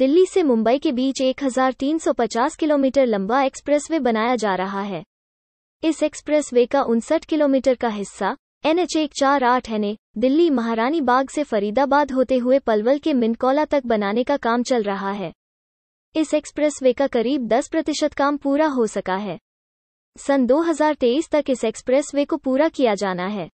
दिल्ली से मुंबई के बीच 1350 किलोमीटर लंबा एक्सप्रेसवे बनाया जा रहा है इस एक्सप्रेसवे का उनसठ किलोमीटर का हिस्सा एनएच एक चार आठ एन दिल्ली महारानी बाग से फरीदाबाद होते हुए पलवल के मिनकौला तक बनाने का काम चल रहा है इस एक्सप्रेसवे का करीब 10 प्रतिशत काम पूरा हो सका है सन 2023 तक इस एक्सप्रेसवे को पूरा किया जाना है